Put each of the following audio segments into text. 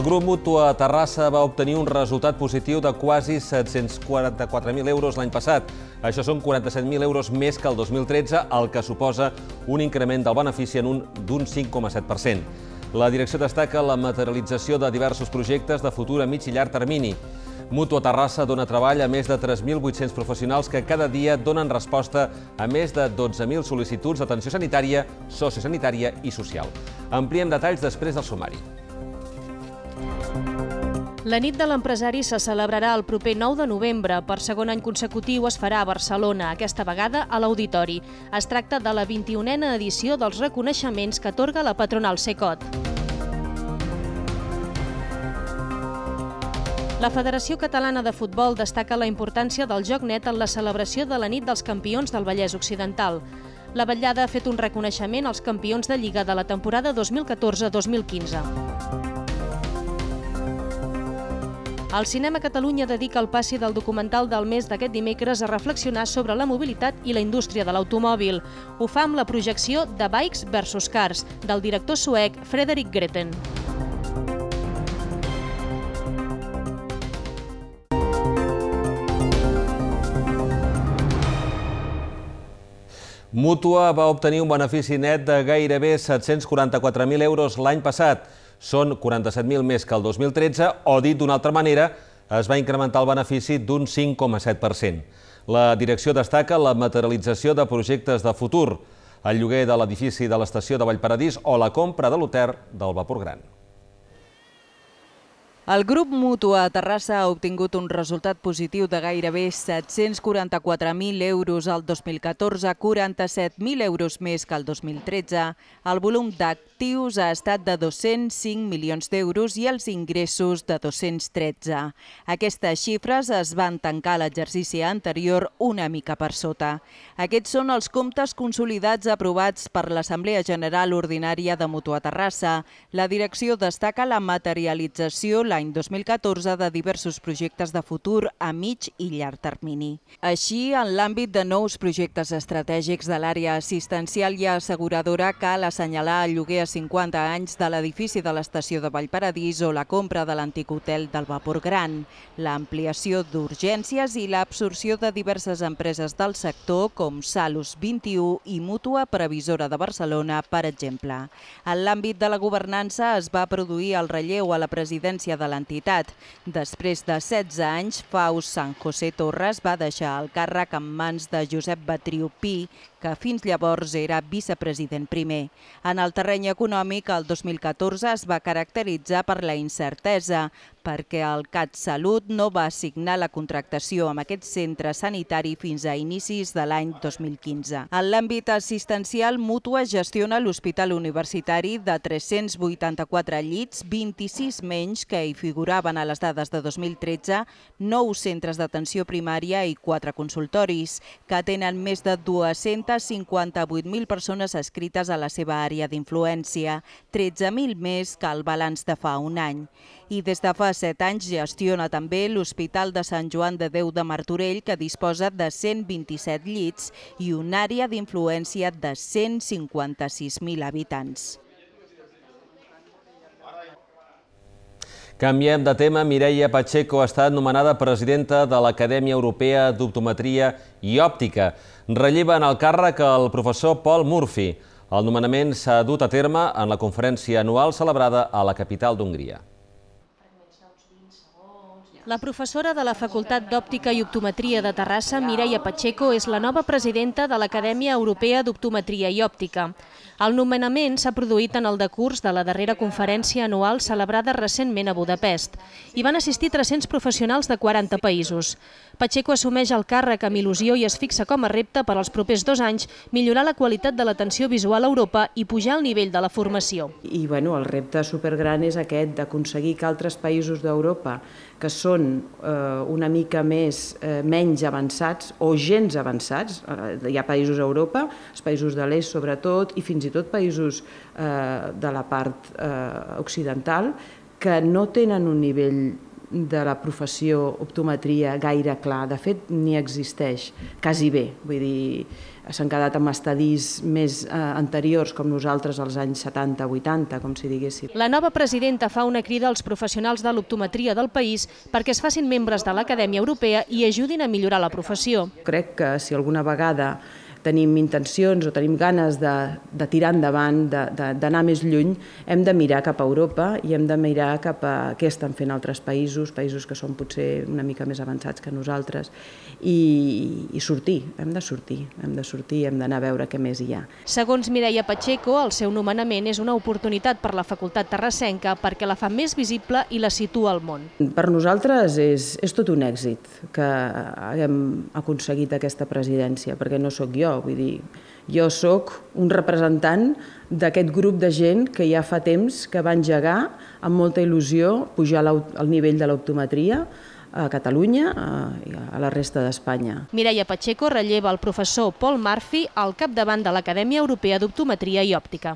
El grup Mutua Terrassa va obtenir un resultat positiu de quasi 744.000 euros l'any passat. Això són 47.000 euros més que el 2013, el que suposa un increment del benefici en un d'un 5,7%. La direcció destaca la materialització de diversos projectes de futur a mig i llarg termini. Mutua Terrassa dona treball a més de 3.800 professionals que cada dia donen resposta a més de 12.000 sol·licituds d'atenció sanitària, sociosanitària i social. Ampliem detalls després del sumari. La nit de l'empresari se celebrarà el proper 9 de novembre. Per segon any consecutiu es farà a Barcelona, aquesta vegada a l'Auditori. Es tracta de la 21a edició dels reconeixements que atorga la patronal SECOT. La Federació Catalana de Futbol destaca la importància del joc net en la celebració de la nit dels campions del Vallès Occidental. La Vetllada ha fet un reconeixement als campions de Lliga de la temporada 2014-2015. El Cinema Catalunya dedica el passi del documental del mes d'aquest dimecres a reflexionar sobre la mobilitat i la indústria de l'automòbil. Ho fa amb la projecció de Bikes versus Cars, del director suec Frederic Greten. Mútua va obtenir un benefici net de gairebé 744.000 euros l'any passat. Són 47.000 més que el 2013 o, dit d'una altra manera, es va incrementar el benefici d'un 5,7%. La direcció destaca la materialització de projectes de futur, el lloguer de l'edifici de l'estació de Vallparadís o la compra de l'hotel del Vapor Gran. El grup Mutua a Terrassa ha obtingut un resultat positiu de gairebé 744.000 euros al 2014, 47.000 euros més que el 2013. El volum d'actius ha estat de 205 milions d'euros i els ingressos de 213. Aquestes xifres es van tancar l'exercici anterior una mica per sota. Aquests són els comptes consolidats aprovats per l'Assemblea General Ordinària de Mutua Terrassa. La direcció destaca la materialització, la l'any 2014 de diversos projectes de futur a mig i llarg termini. Així, en l'àmbit de nous projectes estratègics de l'àrea assistencial i asseguradora cal assenyalar el lloguer a 50 anys de l'edifici de l'estació de Vallparadís o la compra de l'antic hotel del Vapor Gran, l'ampliació d'urgències i l'absorció de diverses empreses del sector com Salus 21 i Mútua Previsora de Barcelona, per exemple. En l'àmbit de la governança es va produir el relleu a la presidència de l'entitat. Després de 16 anys, Faust San José Torres va deixar el càrrec en mans de Josep Batriu que fins llavors era vicepresident primer. En el terreny econòmic, el 2014 es va caracteritzar per la incertesa, perquè el CatSalut no va assignar la contractació amb aquest centre sanitari fins a inicis de l'any 2015. En l'àmbit assistencial, Mútua gestiona l'Hospital Universitari de 384 llits, 26 menys que hi figuraven a les dades de 2013, 9 centres d'atenció primària i 4 consultoris, que tenen més de 200 258.000 persones escrites a la seva àrea d'influència, 13.000 més que el balanç de fa un any. I des de fa 7 anys gestiona també l'Hospital de Sant Joan de Déu de Martorell, que disposa de 127 llits i una àrea d'influència de 156.000 habitants. Canviem de tema. Mireia Pacheco ha estat nomenada presidenta de l'Acadèmia Europea d'Optometria i Òptica. Relleva en el càrrec el professor Paul Murphy. El nomenament s'ha dut a terme en la conferència anual celebrada a la capital d'Hongria. La professora de la Facultat d'Òptica i Optometria de Terrassa, Mireia Pacheco, és la nova presidenta de l'Acadèmia Europea d'Optometria i Òptica. El nomenament s'ha produït en el decurs de la darrera conferència anual celebrada recentment a Budapest. Hi van assistir 300 professionals de 40 països. Pacheco assumeix el càrrec amb il·lusió i es fixa com a repte per als propers dos anys millorar la qualitat de l'atenció visual a Europa i pujar el nivell de la formació. I bueno, el repte supergran és aquest d'aconseguir que altres països d'Europa que són eh, una mica més, eh, menys avançats o gens avançats. eh, Hi ha països a Europa, els països de l'est sobretot, i fins i tot països eh, de la part eh, occidental, que no tenen un nivell de la professió optometria gaire clar. De fet, ni existeix, quasi bé. Vull dir, s'han quedat amb estadis més eh, anteriors, com nosaltres als anys 70-80, com si diguéssim. La nova presidenta fa una crida als professionals de l'optometria del país perquè es facin membres de l'Acadèmia Europea i ajudin a millorar la professió. Crec que si alguna vegada tenim intencions o tenim ganes de, de tirar endavant, d'anar més lluny, hem de mirar cap a Europa i hem de mirar cap a què estan fent altres països, països que són potser una mica més avançats que nosaltres, i, i sortir, hem de sortir, hem de sortir, hem d'anar a veure què més hi ha. Segons Mireia Pacheco, el seu nomenament és una oportunitat per la Facultat Terrassenca perquè la fa més visible i la situa al món. Per nosaltres és, és tot un èxit que haguem aconseguit aquesta presidència, perquè no sóc jo, jo. Vull dir, jo sóc un representant d'aquest grup de gent que ja fa temps que va engegar amb molta il·lusió pujar al nivell de l'optometria a Catalunya i a la resta d'Espanya. Mireia Pacheco relleva el professor Paul Murphy al capdavant de l'Acadèmia Europea d'Optometria i Òptica.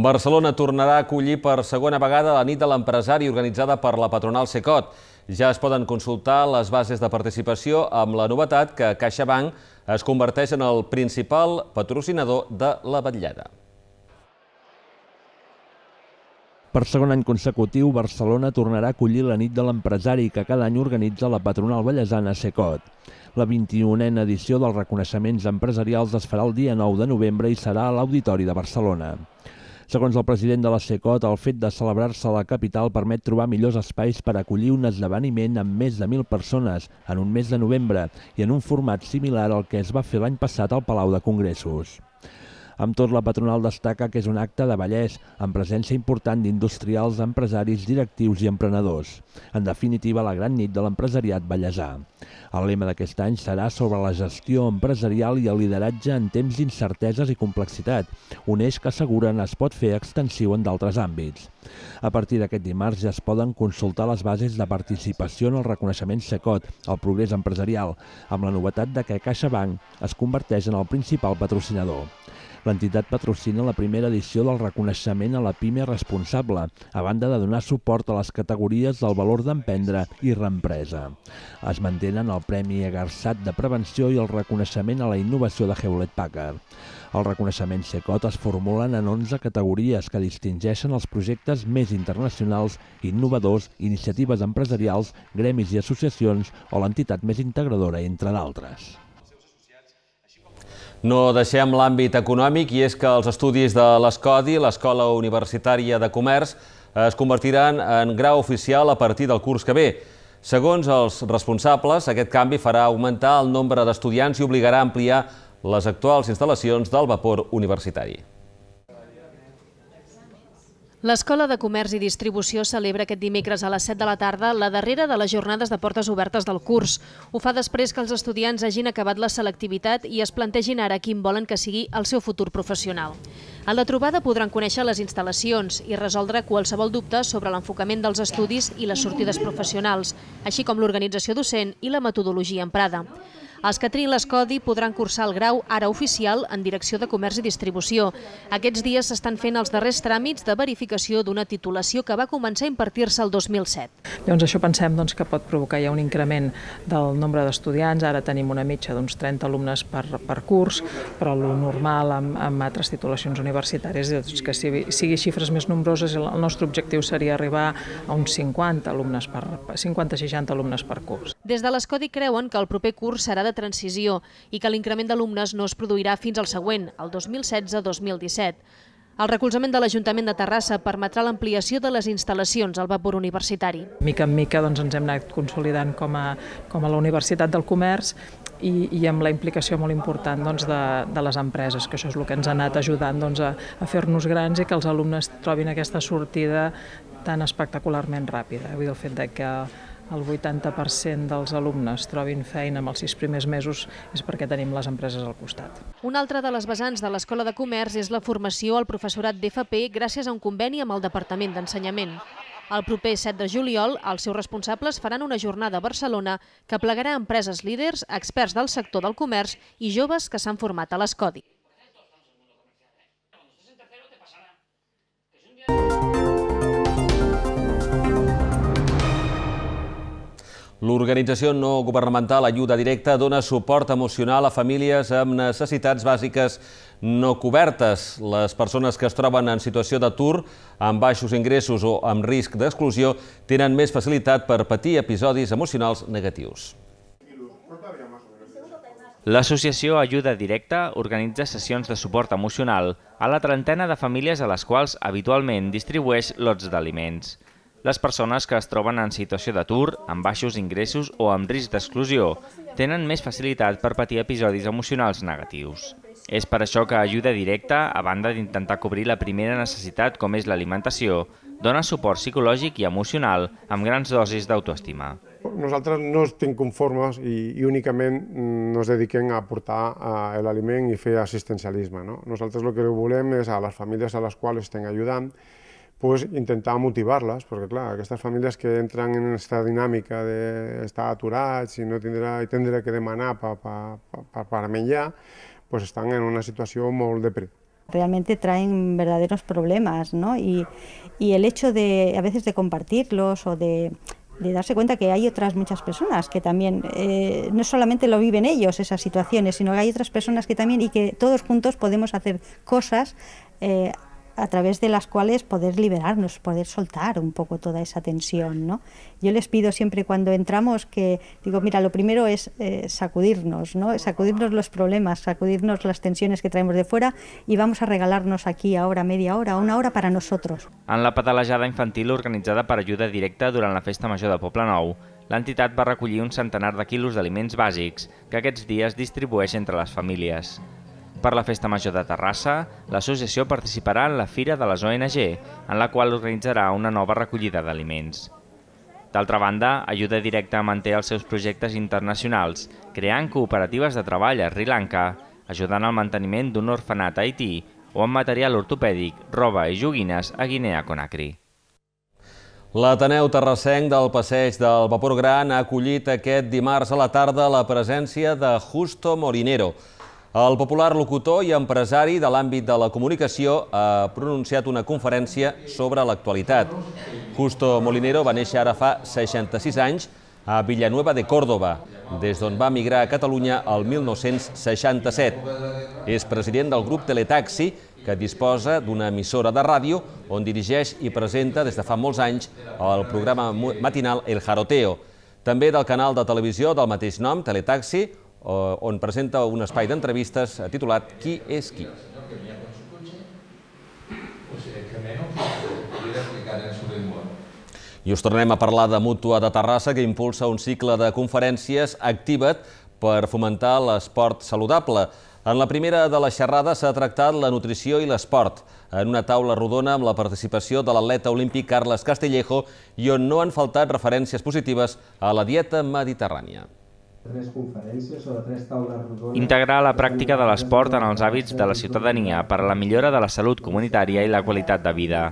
Barcelona tornarà a acollir per segona vegada la nit de l'empresari organitzada per la patronal Secot. Ja es poden consultar les bases de participació amb la novetat que CaixaBank es converteix en el principal patrocinador de la vetllada. Per segon any consecutiu, Barcelona tornarà a acollir la nit de l'empresari que cada any organitza la patronal ballesana Secot. La 21a edició dels reconeixements empresarials es farà el dia 9 de novembre i serà a l'Auditori de Barcelona. Segons el president de la SECOT, el fet de celebrar-se a la capital permet trobar millors espais per acollir un esdeveniment amb més de 1.000 persones en un mes de novembre i en un format similar al que es va fer l'any passat al Palau de Congressos. Amb tot, la patronal destaca que és un acte de Vallès, amb presència important d'industrials, empresaris, directius i emprenedors. En definitiva, la gran nit de l'empresariat ballesà. El lema d'aquest any serà sobre la gestió empresarial i el lideratge en temps d'incerteses i complexitat, un eix que asseguren es pot fer extensiu en d'altres àmbits. A partir d'aquest dimarts ja es poden consultar les bases de participació en el reconeixement SECOT, el progrés empresarial, amb la novetat de que CaixaBank es converteix en el principal patrocinador. L'entitat patrocina la primera edició del reconeixement a la pime responsable, a banda de donar suport a les categories del valor d'emprendre i reempresa. Es mantenen el Premi Agarsat de Prevenció i el reconeixement a la innovació de Hewlett-Packard. El reconeixement SECOT es formulen en 11 categories que distingeixen els projectes més internacionals, innovadors, iniciatives empresarials, gremis i associacions o l'entitat més integradora, entre d'altres. No deixem l'àmbit econòmic i és que els estudis de l'ESCODI, l'Escola Universitària de Comerç, es convertiran en grau oficial a partir del curs que ve. Segons els responsables, aquest canvi farà augmentar el nombre d'estudiants i obligarà a ampliar les actuals instal·lacions del vapor universitari. L'Escola de Comerç i Distribució celebra aquest dimecres a les 7 de la tarda la darrera de les jornades de portes obertes del curs. Ho fa després que els estudiants hagin acabat la selectivitat i es plantegin ara quin volen que sigui el seu futur professional. A la trobada podran conèixer les instal·lacions i resoldre qualsevol dubte sobre l'enfocament dels estudis i les sortides professionals, així com l'organització docent i la metodologia emprada. Els que triïn l'escodi podran cursar el grau ara oficial en direcció de comerç i distribució. Aquests dies s'estan fent els darrers tràmits de verificació d'una titulació que va començar a impartir-se el 2007. Llavors això pensem doncs, que pot provocar ja un increment del nombre d'estudiants. Ara tenim una mitja d'uns 30 alumnes per, per curs, però el normal amb, amb altres titulacions universitàries és doncs, que sigui xifres més nombroses el nostre objectiu seria arribar a uns 50 alumnes per 50-60 alumnes per curs. Des de l'ESCODI creuen que el proper curs serà de transició i que l'increment d'alumnes no es produirà fins al següent, el 2016-2017. El recolzament de l'Ajuntament de Terrassa permetrà l'ampliació de les instal·lacions al vapor universitari. Mica en mica doncs, ens hem anat consolidant com a, com a la Universitat del Comerç i, i amb la implicació molt important doncs, de, de les empreses, que això és el que ens ha anat ajudant doncs, a, a fer-nos grans i que els alumnes trobin aquesta sortida tan espectacularment ràpida. Vull dir, el fet de que el 80% dels alumnes trobin feina en els sis primers mesos és perquè tenim les empreses al costat. Una altra de les vessants de l'Escola de Comerç és la formació al professorat d'FP gràcies a un conveni amb el Departament d'Ensenyament. El proper 7 de juliol, els seus responsables faran una jornada a Barcelona que plegarà empreses líders, experts del sector del comerç i joves que s'han format a l'Escodi. L'organització no governamental Ajuda Directa dona suport emocional a famílies amb necessitats bàsiques no cobertes. Les persones que es troben en situació d'atur, amb baixos ingressos o amb risc d'exclusió, tenen més facilitat per patir episodis emocionals negatius. L'associació Ajuda Directa organitza sessions de suport emocional a la trentena de famílies a les quals habitualment distribueix lots d'aliments. Les persones que es troben en situació d'atur, amb baixos ingressos o amb risc d'exclusió tenen més facilitat per patir episodis emocionals negatius. És per això que ajuda directa, a banda d'intentar cobrir la primera necessitat com és l'alimentació, dona suport psicològic i emocional amb grans dosis d'autoestima. Nosaltres no estem conformes i, i únicament ens mm, dediquem a aportar eh, l'aliment i fer assistencialisme. No? Nosaltres el que volem és a les famílies a les quals estem ajudant pues intentaba motivarlas, porque claro, estas familias que entran en esta dinámica de estar aturats y no tendrá y que demanar para para pa, pa, pues están en una situación muy de realmente traen verdaderos problemas, ¿no? Y, el hecho de, a veces, de compartirlos o de, de darse cuenta que hay otras muchas personas que también, eh, no solamente lo viven ellos esas situaciones, sino que hay otras personas que también, y que todos juntos podemos hacer cosas eh, a través de las cuales poder liberarnos, poder soltar un poco toda esa tensión. ¿no? Yo les pido siempre cuando entramos que, digo, mira, lo primero es eh, sacudirnos, ¿no? sacudirnos los problemas, sacudirnos las tensiones que traemos de fuera y vamos a regalarnos aquí ahora media hora, una hora para nosotros. En la patalejada infantil organitzada per ajuda directa durant la Festa Major de Poble Nou, l'entitat va recollir un centenar de quilos d'aliments bàsics que aquests dies distribueix entre les famílies. Per la Festa Major de Terrassa, l'associació participarà en la Fira de les ONG, en la qual organitzarà una nova recollida d'aliments. D'altra banda, ajuda directa a mantenir els seus projectes internacionals, creant cooperatives de treball a Sri Lanka, ajudant al manteniment d'un orfenat a Haití o amb material ortopèdic, roba i joguines a Guinea-Conakry. L'Ateneu Terrassenc del Passeig del Vapor Gran ha acollit aquest dimarts a la tarda la presència de Justo Morinero, el popular locutor i empresari de l'àmbit de la comunicació ha pronunciat una conferència sobre l'actualitat. Justo Molinero va néixer ara fa 66 anys a Villanueva de Córdoba, des d'on va migrar a Catalunya el 1967. És president del grup Teletaxi, que disposa d'una emissora de ràdio on dirigeix i presenta des de fa molts anys el programa matinal El Jaroteo, també del canal de televisió del mateix nom, Teletaxi, Eh, on presenta un espai d'entrevistes eh, titulat Qui és qui? I us tornem a parlar de Mútua de Terrassa, que impulsa un cicle de conferències Activa't per fomentar l'esport saludable. En la primera de la xerrada s'ha tractat la nutrició i l'esport, en una taula rodona amb la participació de l'atleta olímpic Carles Castellejo i on no han faltat referències positives a la dieta mediterrània. Integrar la pràctica de l'esport en els hàbits de la ciutadania per a la millora de la salut comunitària i la qualitat de vida.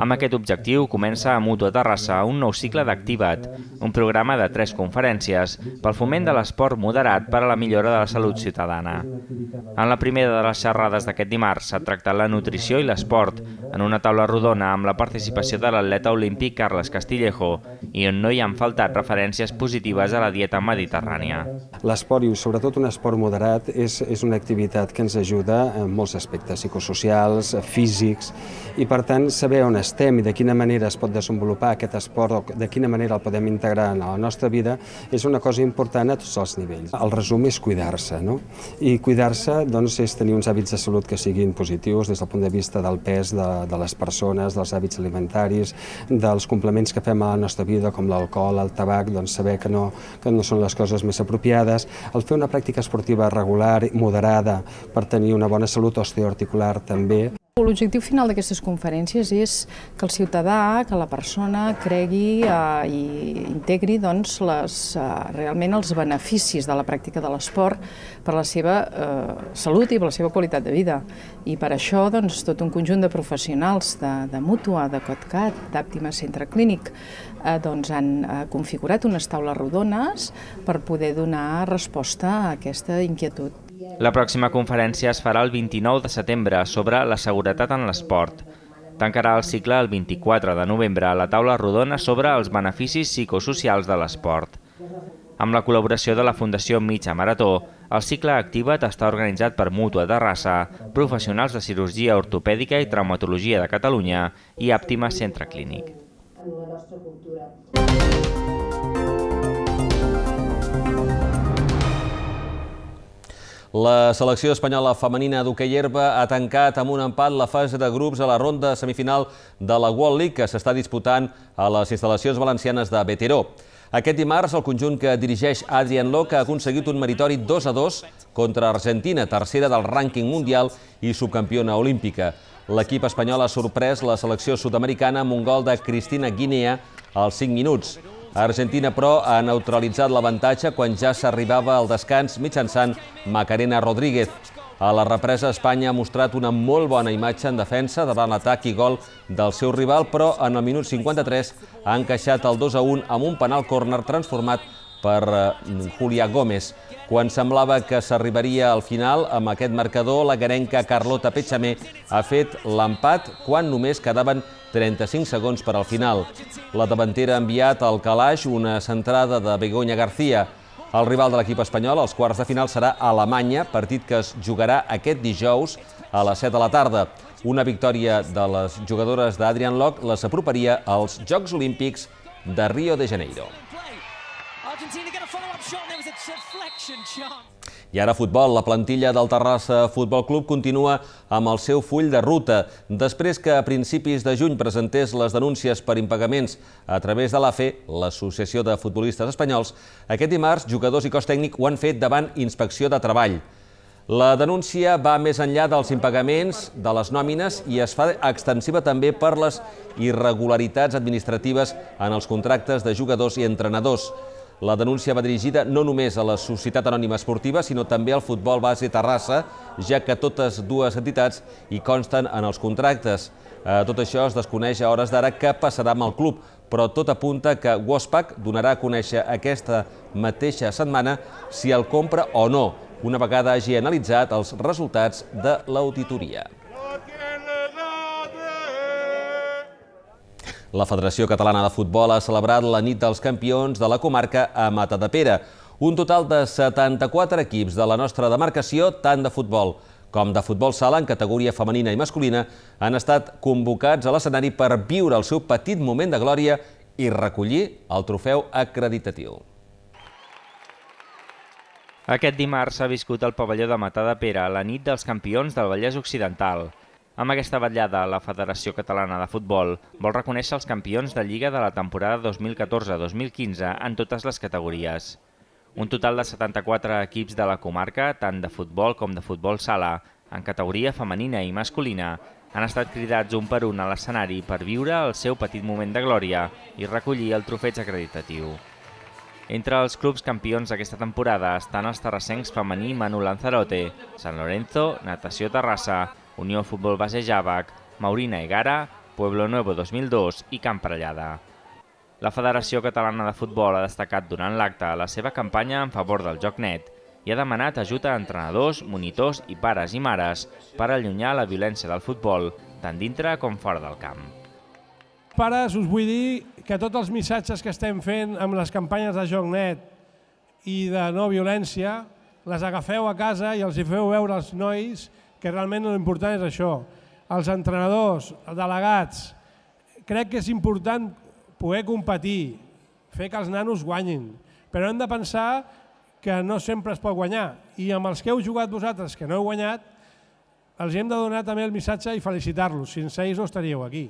Amb aquest objectiu comença a Mutua Terrassa un nou cicle d'Activa't, un programa de tres conferències pel foment de l'esport moderat per a la millora de la salut ciutadana. En la primera de les xerrades d'aquest dimarts s'ha tractat la nutrició i l'esport en una taula rodona amb la participació de l'atleta olímpic Carles Castillejo i on no hi han faltat referències positives a la dieta mediterrània. L'esport, i sobretot un esport moderat, és, és una activitat que ens ajuda en molts aspectes psicosocials, físics, i per tant saber on estem i de quina manera es pot desenvolupar aquest esport o de quina manera el podem integrar en la nostra vida és una cosa important a tots els nivells. El resum és cuidar-se, no? I cuidar-se doncs, és tenir uns hàbits de salut que siguin positius des del punt de vista del pes de, de les persones, dels hàbits alimentaris, dels complements que fem a la nostra vida, com l'alcohol, el tabac, doncs saber que no, que no són les coses més apropiades, el fer una pràctica esportiva regular, moderada, per tenir una bona salut osteoarticular també. L'objectiu final d'aquestes conferències és que el ciutadà, que la persona cregui eh, i integri doncs, les, eh, realment els beneficis de la pràctica de l'esport per la seva eh, salut i per la seva qualitat de vida. I per això doncs, tot un conjunt de professionals de, de Mútua, de Cotcat, d'Àptima Centre Clínic, eh, doncs, han eh, configurat unes taules rodones per poder donar resposta a aquesta inquietud la pròxima conferència es farà el 29 de setembre sobre la seguretat en l'esport. Tancarà el cicle el 24 de novembre a la taula rodona sobre els beneficis psicosocials de l'esport. Amb la col·laboració de la Fundació Mitja Marató, el cicle Activa't està organitzat per Mútua Terrassa, professionals de cirurgia ortopèdica i traumatologia de Catalunya i Àptima Centre Clínic. Thank you. La selecció espanyola femenina d'hoquei herba ha tancat amb un empat la fase de grups a la ronda semifinal de la World League que s'està disputant a les instal·lacions valencianes de Beteró. Aquest dimarts, el conjunt que dirigeix Adrian Locke ha aconseguit un meritori 2 a 2 contra Argentina, tercera del rànquing mundial i subcampiona olímpica. L'equip espanyol ha sorprès la selecció sud-americana amb un gol de Cristina Guinea als 5 minuts. Argentina, però, ha neutralitzat l'avantatge quan ja s'arribava al descans mitjançant Macarena Rodríguez. A la represa, Espanya ha mostrat una molt bona imatge en defensa davant l'atac i gol del seu rival, però en el minut 53 ha encaixat el 2-1 amb un penal córner transformat per eh, Julià Gómez. Quan semblava que s'arribaria al final, amb aquest marcador, la garenca Carlota Petxamé ha fet l'empat quan només quedaven 35 segons per al final. La davantera ha enviat al calaix una centrada de Begoña García. El rival de l'equip espanyol als quarts de final serà Alemanya, partit que es jugarà aquest dijous a les 7 de la tarda. Una victòria de les jugadores d'Adrian Locke les aproparia als Jocs Olímpics de Rio de Janeiro. Argentina i ara futbol. La plantilla del Terrassa Futbol Club continua amb el seu full de ruta. Després que a principis de juny presentés les denúncies per impagaments a través de l'AFE, l'Associació de Futbolistes Espanyols, aquest dimarts jugadors i cos tècnic ho han fet davant Inspecció de Treball. La denúncia va més enllà dels impagaments de les nòmines i es fa extensiva també per les irregularitats administratives en els contractes de jugadors i entrenadors. La denúncia va dirigida no només a la Societat Anònima Esportiva, sinó també al Futbol Base Terrassa, ja que totes dues entitats hi consten en els contractes. Eh, tot això es desconeix a hores d'ara què passarà amb el club, però tot apunta que Wospac donarà a conèixer aquesta mateixa setmana si el compra o no, una vegada hagi analitzat els resultats de l'auditoria. La Federació Catalana de Futbol ha celebrat la nit dels campions de la comarca a Matadepera. Un total de 74 equips de la nostra demarcació, tant de futbol com de futbol sala en categoria femenina i masculina, han estat convocats a l'escenari per viure el seu petit moment de glòria i recollir el trofeu acreditatiu. Aquest dimarts s'ha viscut al pavelló de Matà de Pere, la nit dels campions del Vallès Occidental. Amb aquesta vetllada, la Federació Catalana de Futbol vol reconèixer els campions de Lliga de la temporada 2014-2015 en totes les categories. Un total de 74 equips de la comarca, tant de futbol com de futbol sala, en categoria femenina i masculina, han estat cridats un per un a l'escenari per viure el seu petit moment de glòria i recollir el trofeig acreditatiu. Entre els clubs campions d'aquesta temporada estan els terrassencs femení Manu Lanzarote, Sant Lorenzo, Natació Terrassa, Unió Futbol Base Jàbac, Maurina Egara, Pueblo Nuevo 2002 i Camp Prellada. La Federació Catalana de Futbol ha destacat durant l'acte la seva campanya en favor del joc net i ha demanat ajuda a entrenadors, monitors i pares i mares per allunyar la violència del futbol, tant dintre com fora del camp. Pares, us vull dir que tots els missatges que estem fent amb les campanyes de joc net i de no violència les agafeu a casa i els hi feu veure als nois que realment l'important és això. Els entrenadors, els delegats, crec que és important poder competir, fer que els nanos guanyin, però hem de pensar que no sempre es pot guanyar i amb els que heu jugat vosaltres que no heu guanyat els hem de donar també el missatge i felicitar-los, sense ells no estaríeu aquí.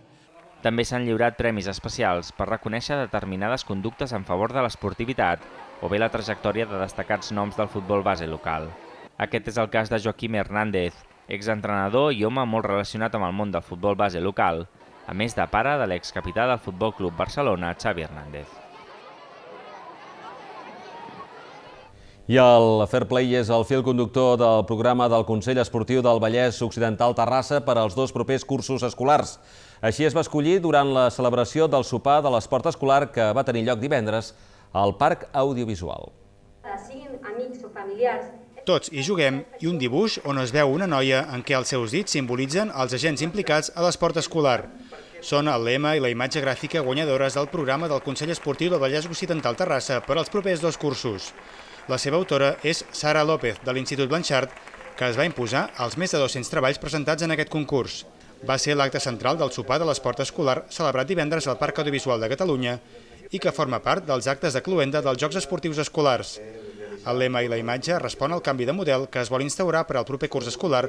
També s'han lliurat premis especials per reconèixer determinades conductes en favor de l'esportivitat o bé la trajectòria de destacats noms del futbol base local. Aquest és el cas de Joaquim Hernández, exentrenador i home molt relacionat amb el món del futbol base local, a més de pare de l'excapità del Futbol Club Barcelona, Xavi Hernández. I el Fair Play és el fil conductor del programa del Consell Esportiu del Vallès Occidental Terrassa per als dos propers cursos escolars. Així es va escollir durant la celebració del sopar de l'esport escolar que va tenir lloc divendres al Parc Audiovisual. Siguin amics o familiars tots hi juguem i un dibuix on es veu una noia en què els seus dits simbolitzen els agents implicats a l'esport escolar. Són el lema i la imatge gràfica guanyadores del programa del Consell Esportiu del Vallès Occidental Terrassa per als propers dos cursos. La seva autora és Sara López, de l'Institut Blanchard, que es va imposar als més de 200 treballs presentats en aquest concurs. Va ser l'acte central del sopar de l'esport escolar celebrat divendres al Parc Audiovisual de Catalunya i que forma part dels actes de cluenda dels Jocs Esportius Escolars. El lema i la imatge respon al canvi de model que es vol instaurar per al proper curs escolar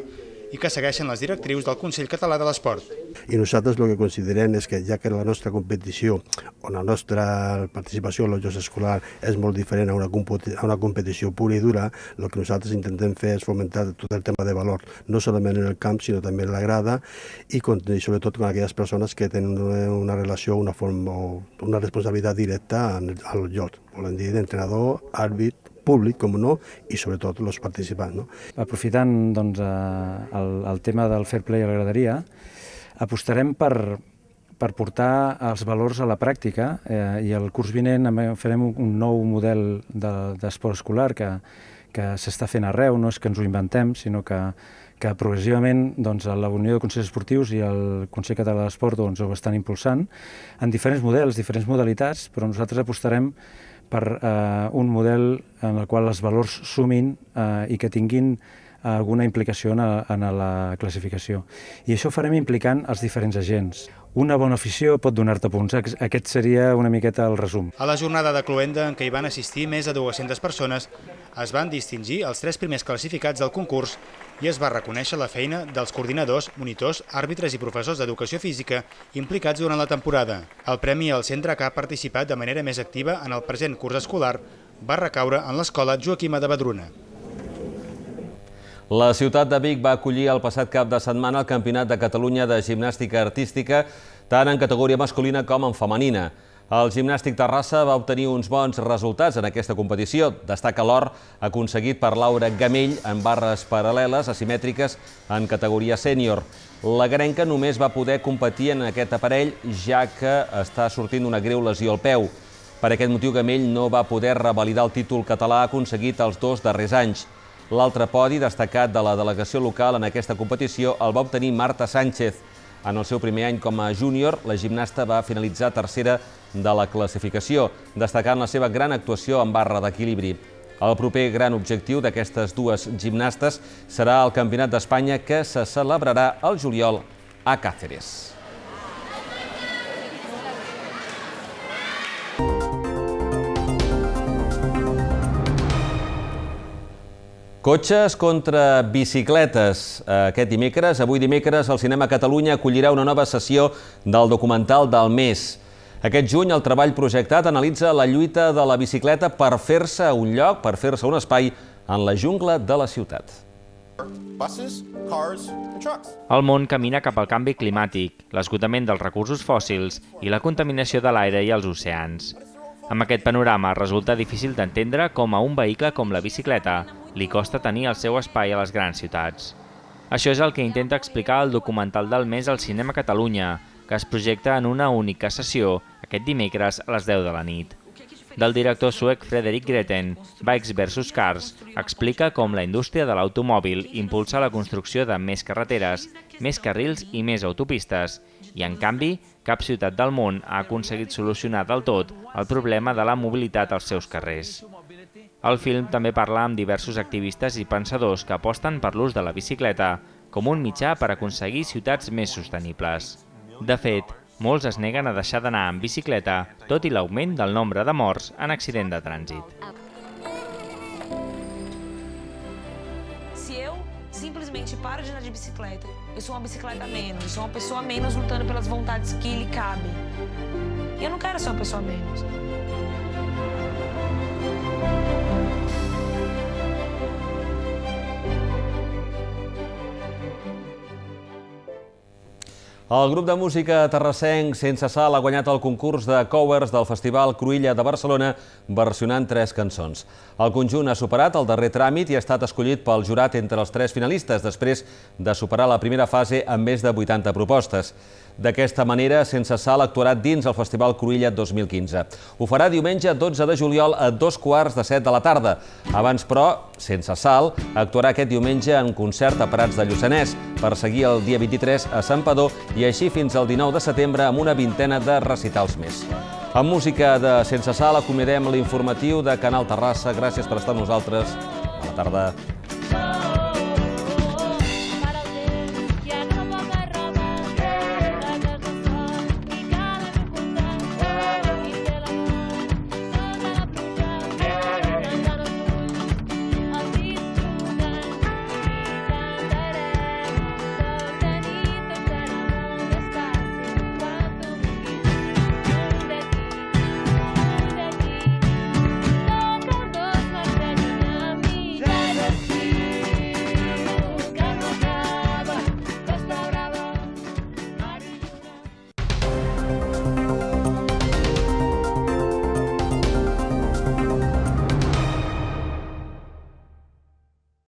i que segueixen les directrius del Consell Català de l'Esport. I nosaltres el que considerem és que ja que la nostra competició o la nostra participació en els Jocs escolar és molt diferent a una, a una competició pura i dura, el que nosaltres intentem fer és fomentar tot el tema de valor, no solament en el camp, sinó també en la grada i, i sobretot amb aquelles persones que tenen una relació, una forma o una responsabilitat directa al el joc, volem dir d'entrenador, àrbit, públic, com no, i sobretot els participants. No? Aprofitant doncs, eh, el, el tema del fair play a la graderia, apostarem per, per portar els valors a la pràctica eh, i el curs vinent farem un nou model d'esport de, escolar que, que s'està fent arreu, no és que ens ho inventem, sinó que, que progressivament doncs, la Unió de Consells Esportius i el Consell Català de l'Esport doncs, ho estan impulsant en diferents models, diferents modalitats, però nosaltres apostarem per eh, un model en el qual els valors sumin eh, i que tinguin eh, alguna implicació en, a, en a la classificació. I això ho farem implicant els diferents agents una bona afició pot donar-te punts. Aquest seria una miqueta el resum. A la jornada de Cluenda, en què hi van assistir més de 200 persones, es van distingir els tres primers classificats del concurs i es va reconèixer la feina dels coordinadors, monitors, àrbitres i professors d'educació física implicats durant la temporada. El premi al centre que ha participat de manera més activa en el present curs escolar va recaure en l'escola Joaquima de Badruna. La ciutat de Vic va acollir el passat cap de setmana el Campionat de Catalunya de Gimnàstica Artística, tant en categoria masculina com en femenina. El Gimnàstic Terrassa va obtenir uns bons resultats en aquesta competició. Destaca l'or aconseguit per Laura Gamell en barres paral·leles asimètriques en categoria sènior. La grenca només va poder competir en aquest aparell, ja que està sortint una greu lesió al peu. Per aquest motiu, Gamell no va poder revalidar el títol català aconseguit els dos darrers anys. L'altre podi destacat de la delegació local en aquesta competició el va obtenir Marta Sánchez. En el seu primer any com a júnior, la gimnasta va finalitzar tercera de la classificació, destacant la seva gran actuació en barra d'equilibri. El proper gran objectiu d'aquestes dues gimnastes serà el Campionat d'Espanya que se celebrarà el juliol a Càceres. Cotxes contra bicicletes. Aquest dimecres, avui dimecres, el Cinema Catalunya acollirà una nova sessió del documental del mes. Aquest juny, el treball projectat analitza la lluita de la bicicleta per fer-se un lloc, per fer-se un espai en la jungla de la ciutat. El món camina cap al canvi climàtic, l'esgotament dels recursos fòssils i la contaminació de l'aire i els oceans. Amb aquest panorama resulta difícil d'entendre com a un vehicle com la bicicleta li costa tenir el seu espai a les grans ciutats. Això és el que intenta explicar el documental del mes al Cinema Catalunya, que es projecta en una única sessió aquest dimecres a les 10 de la nit. Del director suec Frederic Greten, Bikes vs. Cars explica com la indústria de l'automòbil impulsa la construcció de més carreteres, més carrils i més autopistes, i en canvi, cap ciutat del món ha aconseguit solucionar del tot el problema de la mobilitat als seus carrers. El film també parla amb diversos activistes i pensadors que aposten per l'ús de la bicicleta com un mitjà per aconseguir ciutats més sostenibles. De fet, molts es neguen a deixar d'anar en bicicleta, tot i l'augment del nombre de morts en accident de trànsit. Si eu simplesmente paro de andar de bicicleta, eu sou uma bicicleta menos, sou uma pessoa menos lutando pelas vontades que lhe cabem. E eu não quero ser uma pessoa menos. El grup de música terrassenc Sense Sal ha guanyat el concurs de covers del Festival Cruïlla de Barcelona versionant tres cançons. El conjunt ha superat el darrer tràmit i ha estat escollit pel jurat entre els tres finalistes després de superar la primera fase amb més de 80 propostes. D'aquesta manera, Sense Sal actuarà dins el Festival Cruïlla 2015. Ho farà diumenge 12 de juliol a dos quarts de set de la tarda. Abans, però, Sense Sal actuarà aquest diumenge en concert a Prats de Lluçanès per seguir el dia 23 a Sant Padó i així fins al 19 de setembre amb una vintena de recitals més. Amb música de Sense Sal acomiadem l'informatiu de Canal Terrassa. Gràcies per estar amb nosaltres. Bona tarda.